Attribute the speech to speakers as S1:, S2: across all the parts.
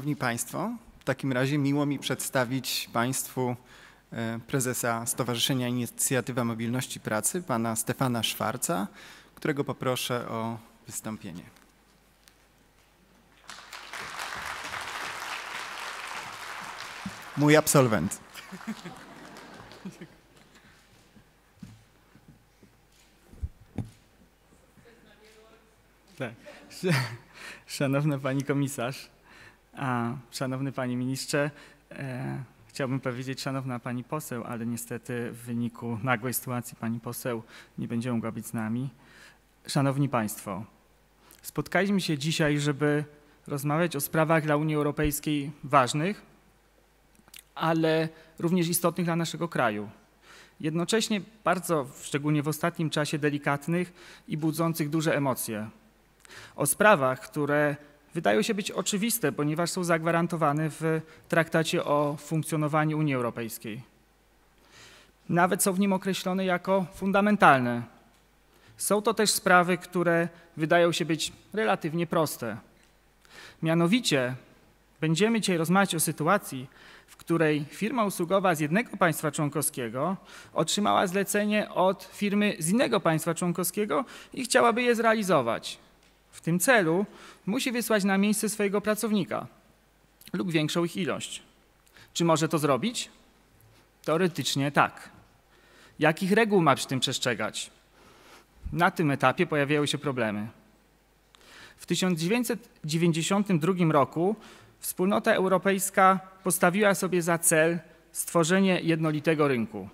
S1: Szanowni Państwo, w takim razie miło mi przedstawić Państwu e, prezesa Stowarzyszenia Inicjatywa Mobilności Pracy, pana Stefana Szwarca, którego poproszę o wystąpienie. Mój absolwent. Tak. Szanowna Pani Komisarz, a, szanowny panie ministrze, e, chciałbym powiedzieć szanowna pani poseł, ale niestety w wyniku nagłej sytuacji pani poseł nie będzie mogła być z nami. Szanowni państwo, spotkaliśmy się dzisiaj, żeby rozmawiać o sprawach dla Unii Europejskiej ważnych, ale również istotnych dla naszego kraju. Jednocześnie bardzo, szczególnie w ostatnim czasie, delikatnych i budzących duże emocje. O sprawach, które wydają się być oczywiste, ponieważ są zagwarantowane w traktacie o funkcjonowaniu Unii Europejskiej. Nawet są w nim określone jako fundamentalne. Są to też sprawy, które wydają się być relatywnie proste. Mianowicie będziemy dzisiaj rozmawiać o sytuacji, w której firma usługowa z jednego państwa członkowskiego otrzymała zlecenie od firmy z innego państwa członkowskiego i chciałaby je zrealizować. W tym celu musi wysłać na miejsce swojego pracownika lub większą ich ilość. Czy może to zrobić? Teoretycznie tak. Jakich reguł ma przy tym przestrzegać? Na tym etapie pojawiają się problemy. W 1992 roku Wspólnota Europejska postawiła sobie za cel stworzenie jednolitego rynku.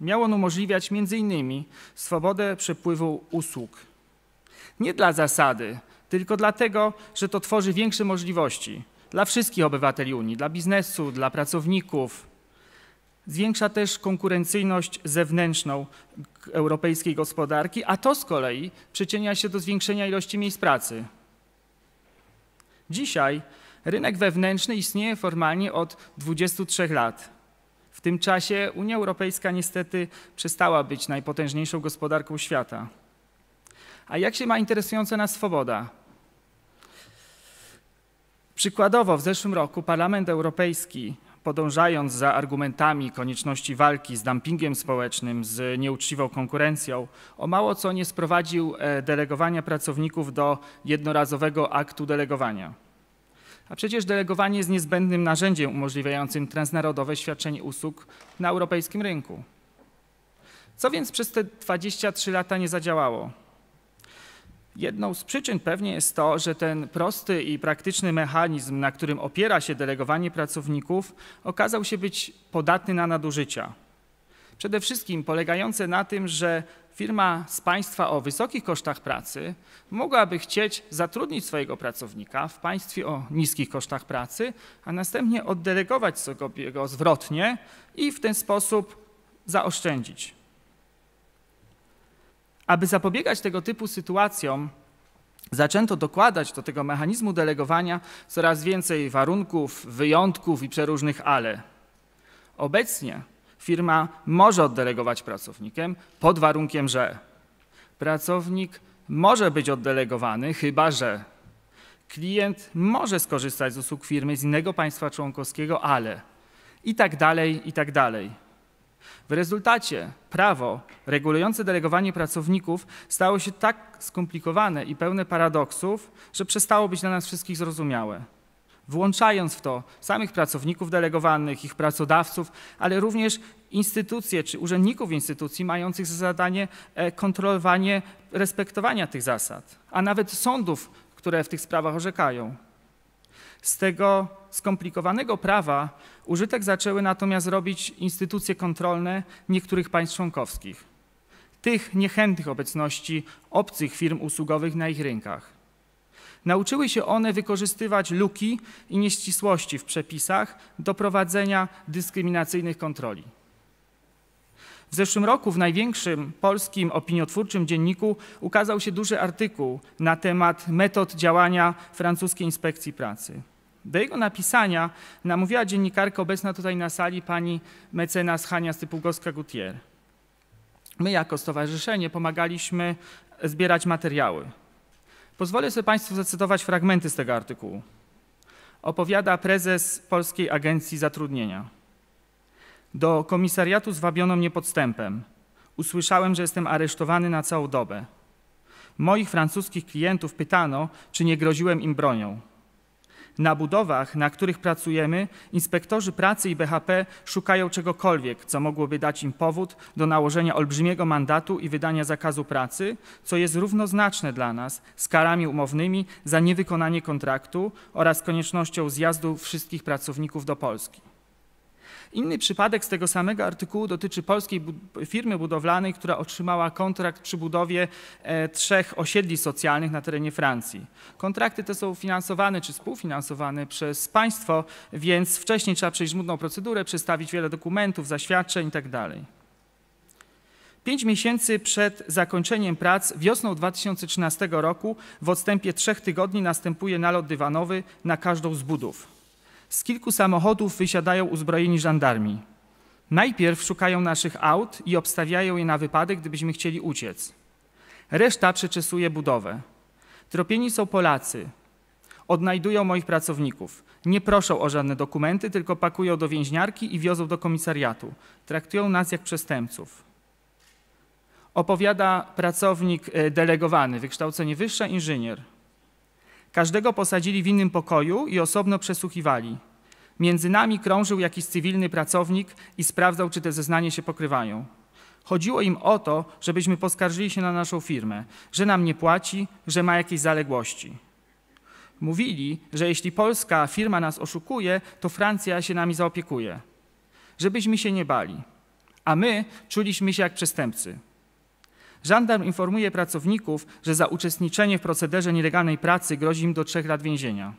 S1: Miał on umożliwiać m.in. swobodę przepływu usług nie dla zasady, tylko dlatego, że to tworzy większe możliwości dla wszystkich obywateli Unii, dla biznesu, dla pracowników. Zwiększa też konkurencyjność zewnętrzną europejskiej gospodarki, a to z kolei przyczynia się do zwiększenia ilości miejsc pracy. Dzisiaj rynek wewnętrzny istnieje formalnie od 23 lat. W tym czasie Unia Europejska niestety przestała być najpotężniejszą gospodarką świata. A jak się ma interesująca nas swoboda? Przykładowo w zeszłym roku Parlament Europejski, podążając za argumentami konieczności walki z dumpingiem społecznym, z nieuczciwą konkurencją, o mało co nie sprowadził e, delegowania pracowników do jednorazowego aktu delegowania. A przecież delegowanie jest niezbędnym narzędziem umożliwiającym transnarodowe świadczenie usług na europejskim rynku. Co więc przez te 23 lata nie zadziałało? Jedną z przyczyn pewnie jest to, że ten prosty i praktyczny mechanizm, na którym opiera się delegowanie pracowników, okazał się być podatny na nadużycia. Przede wszystkim polegające na tym, że firma z państwa o wysokich kosztach pracy mogłaby chcieć zatrudnić swojego pracownika w państwie o niskich kosztach pracy, a następnie oddelegować go zwrotnie i w ten sposób zaoszczędzić. Aby zapobiegać tego typu sytuacjom, zaczęto dokładać do tego mechanizmu delegowania coraz więcej warunków, wyjątków i przeróżnych ale. Obecnie firma może oddelegować pracownikiem pod warunkiem, że pracownik może być oddelegowany, chyba że klient może skorzystać z usług firmy z innego państwa członkowskiego, ale i tak dalej, i tak dalej. W rezultacie prawo regulujące delegowanie pracowników stało się tak skomplikowane i pełne paradoksów, że przestało być dla nas wszystkich zrozumiałe. Włączając w to samych pracowników delegowanych, ich pracodawców, ale również instytucje czy urzędników instytucji mających za zadanie e, kontrolowanie respektowania tych zasad, a nawet sądów, które w tych sprawach orzekają. Z tego skomplikowanego prawa użytek zaczęły natomiast robić instytucje kontrolne niektórych państw członkowskich, tych niechętnych obecności obcych firm usługowych na ich rynkach. Nauczyły się one wykorzystywać luki i nieścisłości w przepisach do prowadzenia dyskryminacyjnych kontroli. W zeszłym roku w największym polskim opiniotwórczym dzienniku ukazał się duży artykuł na temat metod działania francuskiej inspekcji pracy. Do jego napisania namówiła dziennikarka obecna tutaj na sali pani mecenas Hania Goska gutier My jako stowarzyszenie pomagaliśmy zbierać materiały. Pozwolę sobie Państwu zacytować fragmenty z tego artykułu. Opowiada prezes Polskiej Agencji Zatrudnienia. Do komisariatu zwabiono mnie podstępem. Usłyszałem, że jestem aresztowany na całą dobę. Moich francuskich klientów pytano, czy nie groziłem im bronią. Na budowach, na których pracujemy, inspektorzy pracy i BHP szukają czegokolwiek, co mogłoby dać im powód do nałożenia olbrzymiego mandatu i wydania zakazu pracy, co jest równoznaczne dla nas z karami umownymi za niewykonanie kontraktu oraz koniecznością zjazdu wszystkich pracowników do Polski. Inny przypadek z tego samego artykułu dotyczy polskiej firmy budowlanej, która otrzymała kontrakt przy budowie e, trzech osiedli socjalnych na terenie Francji. Kontrakty te są finansowane czy współfinansowane przez państwo, więc wcześniej trzeba przejść żmudną procedurę, przedstawić wiele dokumentów, zaświadczeń itd. Tak Pięć miesięcy przed zakończeniem prac wiosną 2013 roku w odstępie trzech tygodni następuje nalot dywanowy na każdą z budów. Z kilku samochodów wysiadają uzbrojeni żandarmi. Najpierw szukają naszych aut i obstawiają je na wypadek, gdybyśmy chcieli uciec. Reszta przeczesuje budowę. Tropieni są Polacy. Odnajdują moich pracowników. Nie proszą o żadne dokumenty, tylko pakują do więźniarki i wiozą do komisariatu. Traktują nas jak przestępców. Opowiada pracownik e, delegowany, wykształcenie wyższe, inżynier. Każdego posadzili w innym pokoju i osobno przesłuchiwali. Między nami krążył jakiś cywilny pracownik i sprawdzał, czy te zeznania się pokrywają. Chodziło im o to, żebyśmy poskarżyli się na naszą firmę, że nam nie płaci, że ma jakieś zaległości. Mówili, że jeśli polska firma nas oszukuje, to Francja się nami zaopiekuje. Żebyśmy się nie bali. A my czuliśmy się jak przestępcy. Żandarm informuje pracowników, że za uczestniczenie w procederze nielegalnej pracy grozi im do trzech lat więzienia.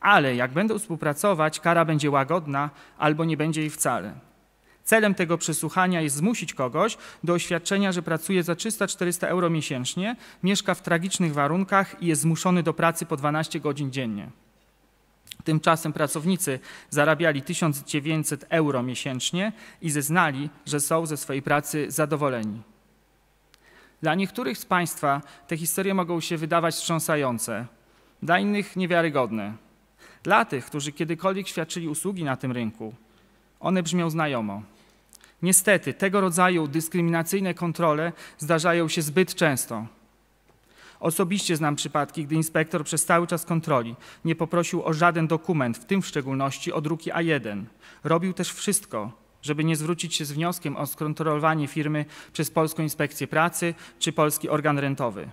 S1: Ale jak będą współpracować, kara będzie łagodna albo nie będzie jej wcale. Celem tego przesłuchania jest zmusić kogoś do oświadczenia, że pracuje za 300-400 euro miesięcznie, mieszka w tragicznych warunkach i jest zmuszony do pracy po 12 godzin dziennie. Tymczasem pracownicy zarabiali 1900 euro miesięcznie i zeznali, że są ze swojej pracy zadowoleni. Dla niektórych z Państwa te historie mogą się wydawać wstrząsające, dla innych niewiarygodne. Dla tych, którzy kiedykolwiek świadczyli usługi na tym rynku, one brzmią znajomo. Niestety, tego rodzaju dyskryminacyjne kontrole zdarzają się zbyt często. Osobiście znam przypadki, gdy inspektor przez cały czas kontroli nie poprosił o żaden dokument, w tym w szczególności o druki A1. Robił też wszystko, żeby nie zwrócić się z wnioskiem o skontrolowanie firmy przez Polską Inspekcję Pracy czy polski organ rentowy.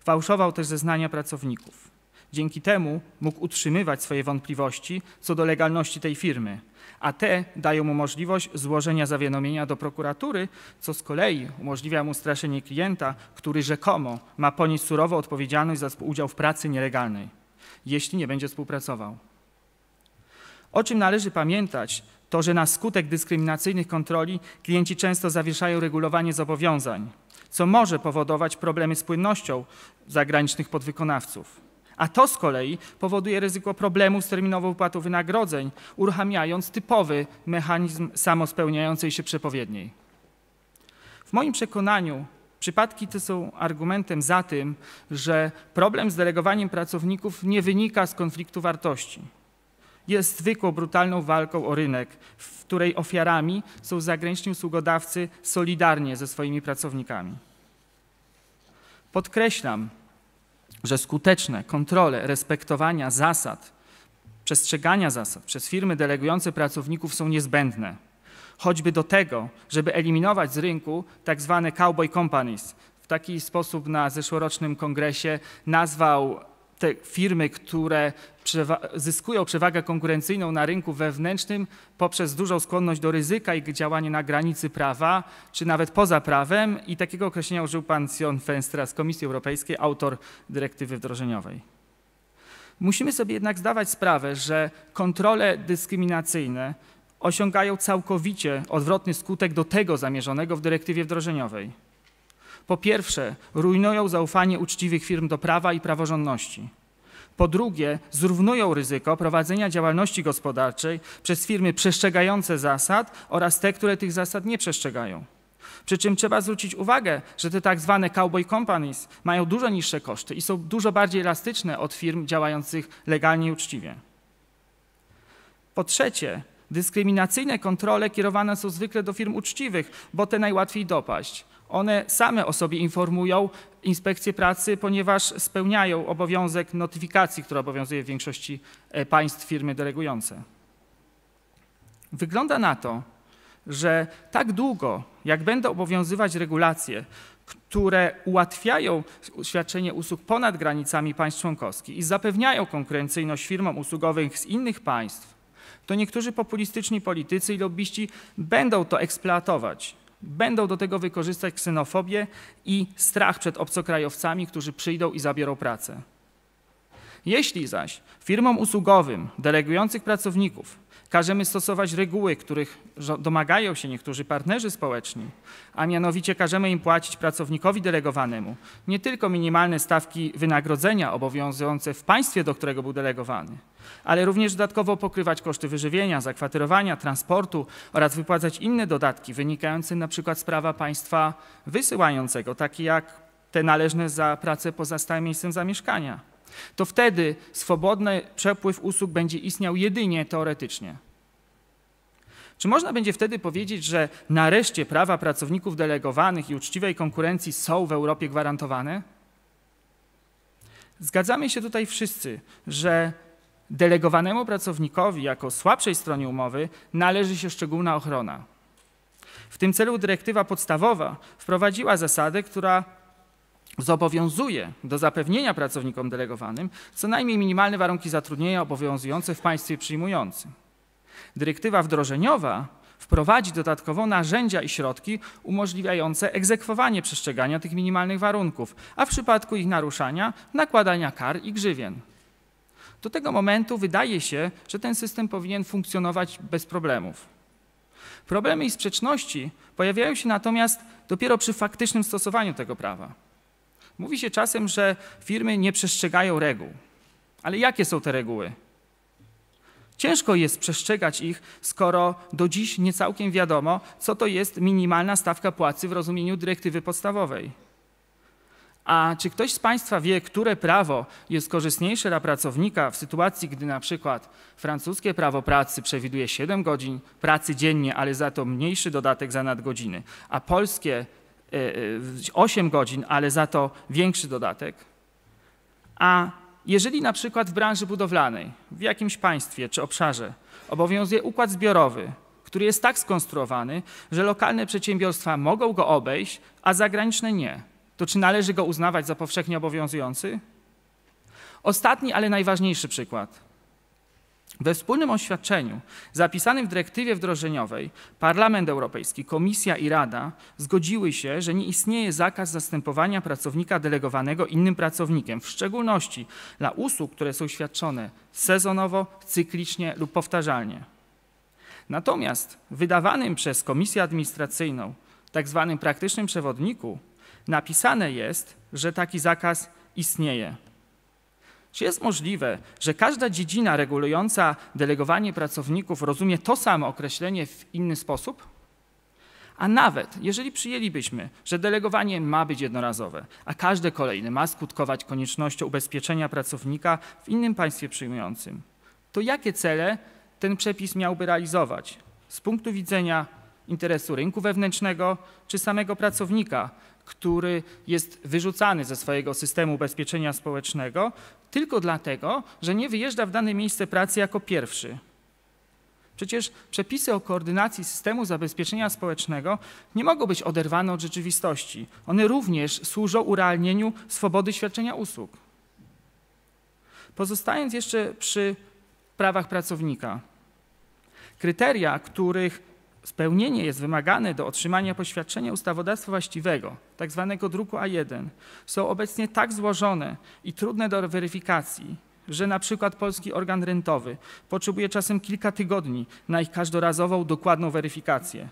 S1: Fałszował też zeznania pracowników. Dzięki temu mógł utrzymywać swoje wątpliwości co do legalności tej firmy, a te dają mu możliwość złożenia zawiadomienia do prokuratury, co z kolei umożliwia mu straszenie klienta, który rzekomo ma ponieść surową odpowiedzialność za współudział w pracy nielegalnej, jeśli nie będzie współpracował. O czym należy pamiętać, to, że na skutek dyskryminacyjnych kontroli klienci często zawieszają regulowanie zobowiązań, co może powodować problemy z płynnością zagranicznych podwykonawców. A to z kolei powoduje ryzyko problemu z terminową wypłatą wynagrodzeń, uruchamiając typowy mechanizm samospełniającej się przepowiedniej. W moim przekonaniu Przypadki te są argumentem za tym, że problem z delegowaniem pracowników nie wynika z konfliktu wartości jest zwykłą brutalną walką o rynek, w której ofiarami są zagraniczni usługodawcy solidarnie ze swoimi pracownikami. Podkreślam, że skuteczne kontrole respektowania zasad, przestrzegania zasad przez firmy delegujące pracowników są niezbędne. Choćby do tego, żeby eliminować z rynku tak zwane cowboy companies. W taki sposób na zeszłorocznym kongresie nazwał te firmy, które przewa zyskują przewagę konkurencyjną na rynku wewnętrznym poprzez dużą skłonność do ryzyka i działanie na granicy prawa, czy nawet poza prawem. I takiego określenia użył pan Sion Fenstra z Komisji Europejskiej, autor dyrektywy wdrożeniowej. Musimy sobie jednak zdawać sprawę, że kontrole dyskryminacyjne osiągają całkowicie odwrotny skutek do tego zamierzonego w dyrektywie wdrożeniowej. Po pierwsze, rujnują zaufanie uczciwych firm do prawa i praworządności. Po drugie, zrównują ryzyko prowadzenia działalności gospodarczej przez firmy przestrzegające zasad oraz te, które tych zasad nie przestrzegają. Przy czym trzeba zwrócić uwagę, że te tak zwane cowboy companies mają dużo niższe koszty i są dużo bardziej elastyczne od firm działających legalnie i uczciwie. Po trzecie, dyskryminacyjne kontrole kierowane są zwykle do firm uczciwych, bo te najłatwiej dopaść. One same o sobie informują inspekcję pracy, ponieważ spełniają obowiązek notyfikacji, który obowiązuje w większości e, państw firmy delegujące. Wygląda na to, że tak długo, jak będą obowiązywać regulacje, które ułatwiają świadczenie usług ponad granicami państw członkowskich i zapewniają konkurencyjność firmom usługowym z innych państw, to niektórzy populistyczni politycy i lobbyści będą to eksploatować Będą do tego wykorzystać ksenofobię i strach przed obcokrajowcami, którzy przyjdą i zabiorą pracę. Jeśli zaś firmom usługowym delegujących pracowników każemy stosować reguły, których domagają się niektórzy partnerzy społeczni, a mianowicie każemy im płacić pracownikowi delegowanemu nie tylko minimalne stawki wynagrodzenia obowiązujące w państwie, do którego był delegowany, ale również dodatkowo pokrywać koszty wyżywienia, zakwaterowania, transportu oraz wypłacać inne dodatki wynikające np. z prawa państwa wysyłającego, takie jak te należne za pracę poza stałym miejscem zamieszkania to wtedy swobodny przepływ usług będzie istniał jedynie teoretycznie. Czy można będzie wtedy powiedzieć, że nareszcie prawa pracowników delegowanych i uczciwej konkurencji są w Europie gwarantowane? Zgadzamy się tutaj wszyscy, że delegowanemu pracownikowi jako słabszej stronie umowy należy się szczególna ochrona. W tym celu dyrektywa podstawowa wprowadziła zasadę, która zobowiązuje do zapewnienia pracownikom delegowanym co najmniej minimalne warunki zatrudnienia obowiązujące w państwie przyjmującym. Dyrektywa wdrożeniowa wprowadzi dodatkowo narzędzia i środki umożliwiające egzekwowanie przestrzegania tych minimalnych warunków, a w przypadku ich naruszania nakładania kar i grzywien. Do tego momentu wydaje się, że ten system powinien funkcjonować bez problemów. Problemy i sprzeczności pojawiają się natomiast dopiero przy faktycznym stosowaniu tego prawa. Mówi się czasem, że firmy nie przestrzegają reguł. Ale jakie są te reguły? Ciężko jest przestrzegać ich, skoro do dziś nie całkiem wiadomo, co to jest minimalna stawka płacy w rozumieniu dyrektywy podstawowej. A czy ktoś z Państwa wie, które prawo jest korzystniejsze dla pracownika w sytuacji, gdy na przykład francuskie prawo pracy przewiduje 7 godzin pracy dziennie, ale za to mniejszy dodatek za nadgodziny, a polskie 8 e, e, godzin, ale za to większy dodatek. A jeżeli na przykład w branży budowlanej, w jakimś państwie czy obszarze obowiązuje układ zbiorowy, który jest tak skonstruowany, że lokalne przedsiębiorstwa mogą go obejść, a zagraniczne nie, to czy należy go uznawać za powszechnie obowiązujący? Ostatni, ale najważniejszy przykład. We wspólnym oświadczeniu zapisanym w dyrektywie wdrożeniowej Parlament Europejski, Komisja i Rada zgodziły się, że nie istnieje zakaz zastępowania pracownika delegowanego innym pracownikiem, w szczególności dla usług, które są świadczone sezonowo, cyklicznie lub powtarzalnie. Natomiast wydawanym przez Komisję Administracyjną, tak zwanym praktycznym przewodniku, napisane jest, że taki zakaz istnieje. Czy jest możliwe, że każda dziedzina regulująca delegowanie pracowników rozumie to samo określenie w inny sposób? A nawet jeżeli przyjęlibyśmy, że delegowanie ma być jednorazowe, a każde kolejne ma skutkować koniecznością ubezpieczenia pracownika w innym państwie przyjmującym, to jakie cele ten przepis miałby realizować z punktu widzenia interesu rynku wewnętrznego czy samego pracownika, który jest wyrzucany ze swojego systemu ubezpieczenia społecznego tylko dlatego, że nie wyjeżdża w dane miejsce pracy jako pierwszy. Przecież przepisy o koordynacji systemu zabezpieczenia społecznego nie mogą być oderwane od rzeczywistości. One również służą urealnieniu swobody świadczenia usług. Pozostając jeszcze przy prawach pracownika, kryteria, których Spełnienie jest wymagane do otrzymania poświadczenia ustawodawstwa właściwego, tzw. Tak druku A1. Są obecnie tak złożone i trudne do weryfikacji, że na przykład polski organ rentowy potrzebuje czasem kilka tygodni na ich każdorazową, dokładną weryfikację.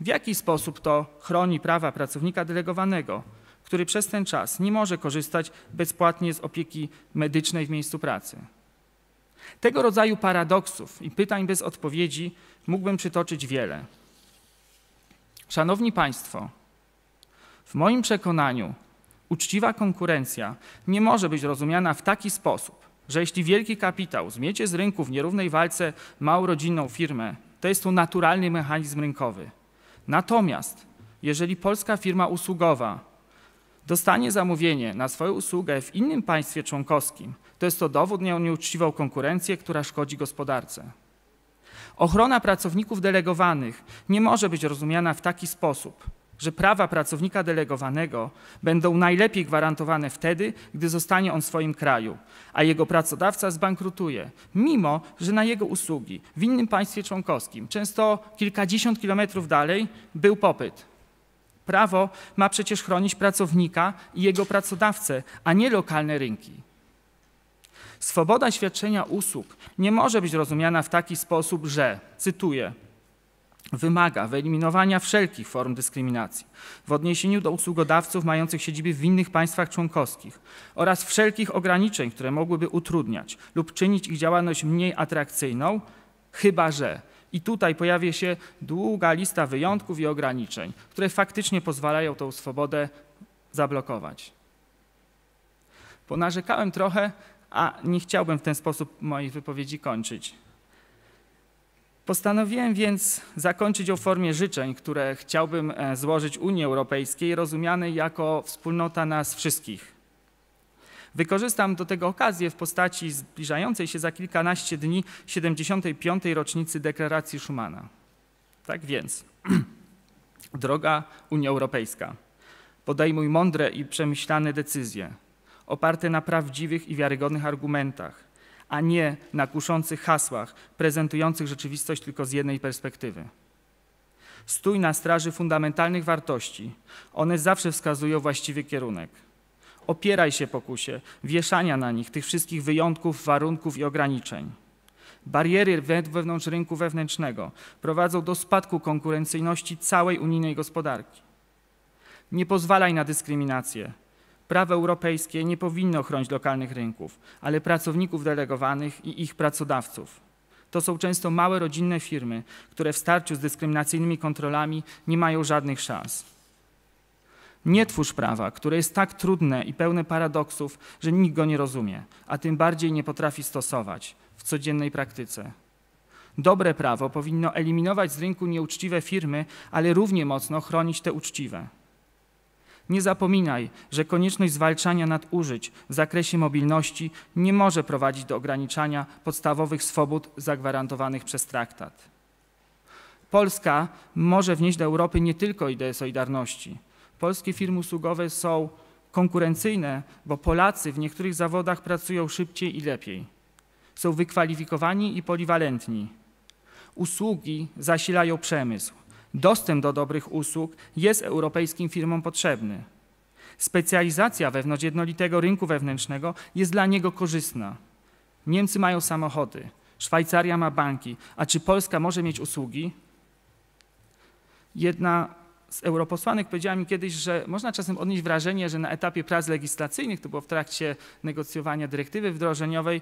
S1: W jaki sposób to chroni prawa pracownika delegowanego, który przez ten czas nie może korzystać bezpłatnie z opieki medycznej w miejscu pracy? Tego rodzaju paradoksów i pytań bez odpowiedzi mógłbym przytoczyć wiele. Szanowni Państwo, w moim przekonaniu uczciwa konkurencja nie może być rozumiana w taki sposób, że jeśli wielki kapitał zmiecie z rynku w nierównej walce małą rodzinną firmę, to jest to naturalny mechanizm rynkowy. Natomiast jeżeli polska firma usługowa dostanie zamówienie na swoją usługę w innym państwie członkowskim, to jest to dowód na nieuczciwą konkurencję, która szkodzi gospodarce. Ochrona pracowników delegowanych nie może być rozumiana w taki sposób, że prawa pracownika delegowanego będą najlepiej gwarantowane wtedy, gdy zostanie on w swoim kraju, a jego pracodawca zbankrutuje, mimo że na jego usługi w innym państwie członkowskim, często kilkadziesiąt kilometrów dalej, był popyt. Prawo ma przecież chronić pracownika i jego pracodawcę, a nie lokalne rynki. Swoboda świadczenia usług nie może być rozumiana w taki sposób, że, cytuję, wymaga wyeliminowania wszelkich form dyskryminacji w odniesieniu do usługodawców mających siedziby w innych państwach członkowskich oraz wszelkich ograniczeń, które mogłyby utrudniać lub czynić ich działalność mniej atrakcyjną, chyba że i tutaj pojawia się długa lista wyjątków i ograniczeń, które faktycznie pozwalają tą swobodę zablokować. Ponarzekałem trochę, a nie chciałbym w ten sposób mojej wypowiedzi kończyć. Postanowiłem więc zakończyć o formie życzeń, które chciałbym e, złożyć Unii Europejskiej, rozumianej jako wspólnota nas wszystkich Wykorzystam do tego okazję w postaci zbliżającej się za kilkanaście dni 75. rocznicy deklaracji Schumana. Tak więc, droga Unia Europejska, podejmuj mądre i przemyślane decyzje, oparte na prawdziwych i wiarygodnych argumentach, a nie na kuszących hasłach prezentujących rzeczywistość tylko z jednej perspektywy. Stój na straży fundamentalnych wartości. One zawsze wskazują właściwy kierunek. Opieraj się pokusie, wieszania na nich, tych wszystkich wyjątków, warunków i ograniczeń. Bariery wewnątrz rynku wewnętrznego prowadzą do spadku konkurencyjności całej unijnej gospodarki. Nie pozwalaj na dyskryminację. Prawo europejskie nie powinno chronić lokalnych rynków, ale pracowników delegowanych i ich pracodawców. To są często małe rodzinne firmy, które w starciu z dyskryminacyjnymi kontrolami nie mają żadnych szans. Nie twórz prawa, które jest tak trudne i pełne paradoksów, że nikt go nie rozumie, a tym bardziej nie potrafi stosować w codziennej praktyce. Dobre prawo powinno eliminować z rynku nieuczciwe firmy, ale równie mocno chronić te uczciwe. Nie zapominaj, że konieczność zwalczania nadużyć w zakresie mobilności nie może prowadzić do ograniczania podstawowych swobód zagwarantowanych przez traktat. Polska może wnieść do Europy nie tylko ideę solidarności, Polskie firmy usługowe są konkurencyjne, bo Polacy w niektórych zawodach pracują szybciej i lepiej. Są wykwalifikowani i poliwalentni. Usługi zasilają przemysł. Dostęp do dobrych usług jest europejskim firmom potrzebny. Specjalizacja wewnątrz jednolitego rynku wewnętrznego jest dla niego korzystna. Niemcy mają samochody, Szwajcaria ma banki, a czy Polska może mieć usługi? Jedna z europosłanek powiedziała mi kiedyś, że można czasem odnieść wrażenie, że na etapie prac legislacyjnych, to było w trakcie negocjowania dyrektywy wdrożeniowej,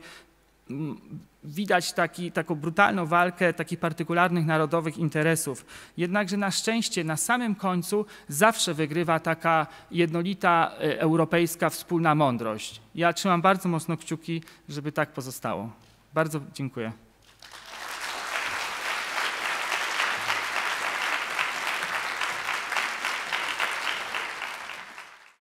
S1: mm, widać taki, taką brutalną walkę takich partykularnych narodowych interesów. Jednakże na szczęście na samym końcu zawsze wygrywa taka jednolita e, europejska wspólna mądrość. Ja trzymam bardzo mocno kciuki, żeby tak pozostało. Bardzo dziękuję.